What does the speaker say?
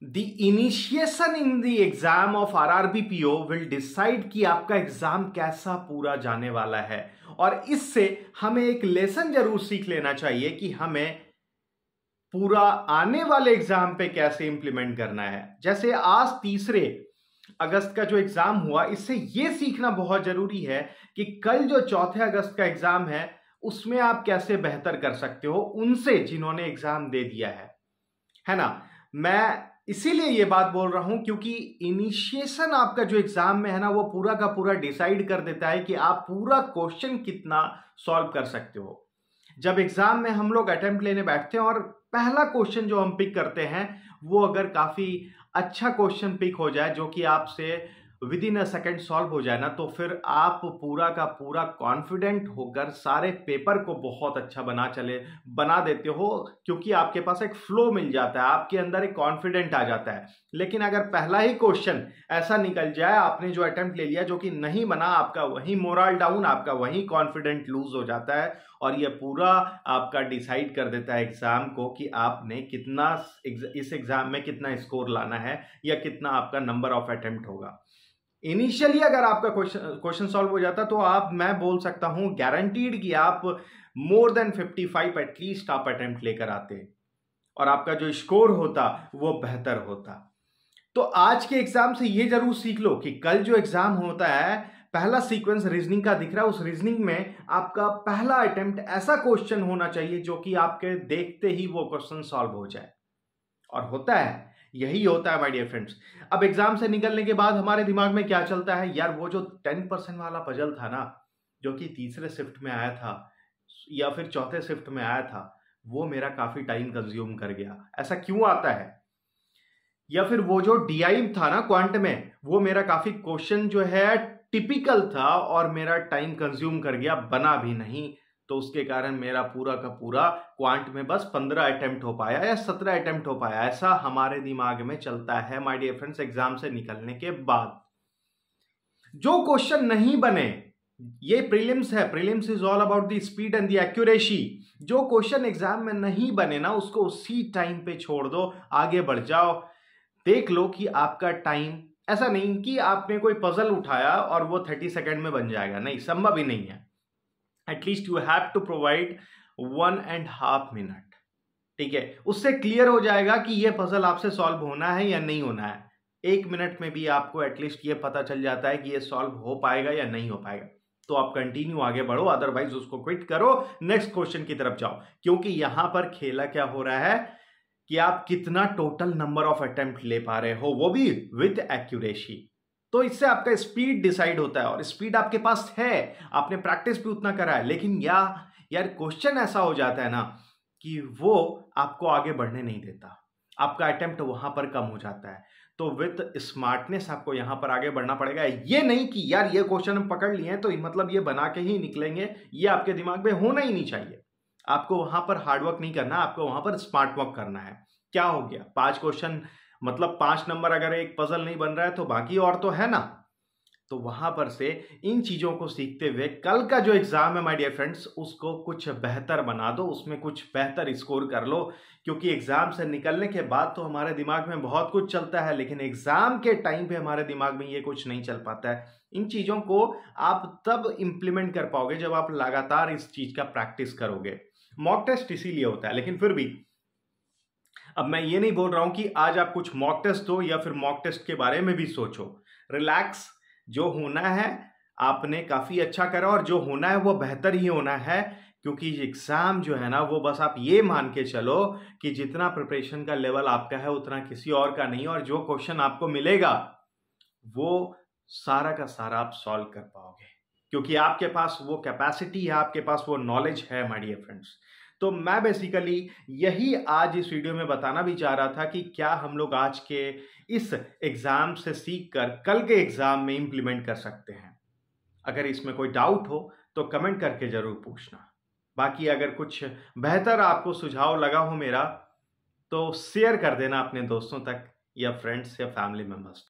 The initiation in the exam of RRBPO will will decide कि आपका exam कैसा पूरा जाने वाला है और इससे हमें एक लेसन जरूर सीख लेना चाहिए कि हमें पूरा आने वाले एग्जाम पे कैसे इंप्लीमेंट करना है जैसे आज तीसरे अगस्त का जो एग्जाम हुआ इससे ये सीखना बहुत जरूरी है कि कल जो चौथे अगस्त का एग्जाम है उसमें आप कैसे बेहतर कर सकते हो उनसे जिन्होंने एग्जाम दे दिया है है ना मैं इसीलिए ये बात बोल रहा हूं क्योंकि इनिशिएशन आपका जो एग्जाम में है ना वो पूरा का पूरा डिसाइड कर देता है कि आप पूरा क्वेश्चन कितना सॉल्व कर सकते हो जब एग्जाम में हम लोग अटेम्प्ट लेने बैठते हैं और पहला क्वेश्चन जो हम पिक करते हैं वो अगर काफी अच्छा क्वेश्चन पिक हो जाए जो कि आपसे within a second solve हो जाए ना तो फिर आप पूरा का पूरा कॉन्फिडेंट होकर सारे पेपर को बहुत अच्छा बना चले बना देते हो क्योंकि आपके पास एक फ्लो मिल जाता है आपके अंदर एक कॉन्फिडेंट आ जाता है लेकिन अगर पहला ही क्वेश्चन ऐसा निकल जाए आपने जो अटेम्प्ट ले लिया जो कि नहीं बना आपका वही मोरल डाउन आपका वही कॉन्फिडेंट लूज हो जाता है और यह पूरा आपका डिसाइड कर देता है एग्जाम को कि आपने कितना इस एग्जाम में कितना स्कोर लाना है या कितना आपका नंबर ऑफ अटेम्प्ट होगा इनिशियली अगर आपका क्वेश्चन क्वेश्चन सॉल्व हो जाता तो आप मैं बोल सकता हूं गारंटीड कि आप मोर देन 55 एटलीस्ट आप अटेम्प्ट लेकर आते और आपका जो स्कोर होता वो बेहतर होता तो आज के एग्जाम से ये जरूर सीख लो कि कल जो एग्जाम होता है पहला सीक्वेंस रीजनिंग का दिख रहा है उस रीजनिंग में आपका पहला अटेम्प्ट ऐसा क्वेश्चन होना चाहिए जो कि आपके देखते ही वो क्वेश्चन सॉल्व हो जाए और होता है यही होता है माय डियर फ्रेंड्स अब एग्जाम से निकलने के बाद हमारे दिमाग में क्या चलता है यार वो जो टेन परसेंट वाला पजल था ना जो कि तीसरे शिफ्ट में आया था या फिर चौथे शिफ्ट में आया था वो मेरा काफी टाइम कंज्यूम कर गया ऐसा क्यों आता है या फिर वो जो डीआई था ना क्वांट में वो मेरा काफी क्वेश्चन जो है टिपिकल था और मेरा टाइम कंज्यूम कर गया बना भी नहीं तो उसके कारण मेरा पूरा का पूरा क्वांट में बस पंद्रह अटैम्प्ट हो पाया या सत्रह अटैम्प्ट हो पाया ऐसा हमारे दिमाग में चलता है माय डियर फ्रेंड्स एग्जाम से निकलने के बाद जो क्वेश्चन नहीं बने ये प्रीलिम्स है prelims is all about the speed and the accuracy जो क्वेश्चन एग्जाम में नहीं बने ना उसको उसी टाइम पे छोड़ दो आगे बढ़ जाओ देख लो कि आपका टाइम ऐसा नहीं कि आपने कोई पजल उठाया और वो थर्टी सेकेंड में बन जाएगा नहीं संभव ही नहीं है at least you have to provide one and half minute ठीक है उससे क्लियर हो जाएगा कि यह पजल आपसे सॉल्व होना है या नहीं होना है एक मिनट में भी आपको एटलीस्ट ये पता चल जाता है कि यह सॉल्व हो पाएगा या नहीं हो पाएगा तो आप कंटिन्यू आगे बढ़ो अदरवाइज उसको क्विट करो नेक्स्ट क्वेश्चन की तरफ जाओ क्योंकि यहां पर खेला क्या हो रहा है कि आप कितना टोटल नंबर ऑफ अटेम्प्ट ले पा रहे हो वो भी विथ एक्यूरेसी तो इससे आपका स्पीड डिसाइड होता है और स्पीड आपके पास है आपने प्रैक्टिस भी उतना करा है लेकिन या यार क्वेश्चन ऐसा हो जाता है ना कि वो आपको आगे बढ़ने नहीं देता आपका अटेम्प्ट वहां पर कम हो जाता है तो विथ स्मार्टनेस आपको यहां पर आगे बढ़ना पड़ेगा ये नहीं कि यार ये क्वेश्चन हम पकड़ लिए हैं तो मतलब ये बना के ही निकलेंगे ये आपके दिमाग में होना ही नहीं चाहिए आपको वहां पर हार्डवर्क नहीं करना आपको वहां पर स्मार्ट वर्क करना है क्या हो गया पांच क्वेश्चन मतलब पांच नंबर अगर एक पजल नहीं बन रहा है तो बाकी और तो है ना तो वहां पर से इन चीज़ों को सीखते हुए कल का जो एग्ज़ाम है माय डियर फ्रेंड्स उसको कुछ बेहतर बना दो उसमें कुछ बेहतर स्कोर कर लो क्योंकि एग्ज़ाम से निकलने के बाद तो हमारे दिमाग में बहुत कुछ चलता है लेकिन एग्ज़ाम के टाइम पे हमारे दिमाग में ये कुछ नहीं चल पाता है इन चीज़ों को आप तब इम्प्लीमेंट कर पाओगे जब आप लगातार इस चीज़ का प्रैक्टिस करोगे मॉक टेस्ट इसीलिए होता है लेकिन फिर भी अब मैं ये नहीं बोल रहा हूँ कि आज आप कुछ मॉक टेस्ट दो या फिर मॉक टेस्ट के बारे में भी सोचो रिलैक्स जो होना है आपने काफ़ी अच्छा करा और जो होना है वो बेहतर ही होना है क्योंकि एग्ज़ाम जो है ना वो बस आप ये मान के चलो कि जितना प्रिपरेशन का लेवल आपका है उतना किसी और का नहीं और जो क्वेश्चन आपको मिलेगा वो सारा का सारा आप सॉल्व कर पाओगे क्योंकि आपके पास वो कैपेसिटी है आपके पास वो नॉलेज है माय डियर फ्रेंड्स तो मैं बेसिकली यही आज इस वीडियो में बताना भी चाह रहा था कि क्या हम लोग आज के इस एग्ज़ाम से सीख कर कल के एग्ज़ाम में इंप्लीमेंट कर सकते हैं अगर इसमें कोई डाउट हो तो कमेंट करके ज़रूर पूछना बाकी अगर कुछ बेहतर आपको सुझाव लगा हो मेरा तो शेयर कर देना अपने दोस्तों तक या फ्रेंड्स या फैमिली मेम्बर्स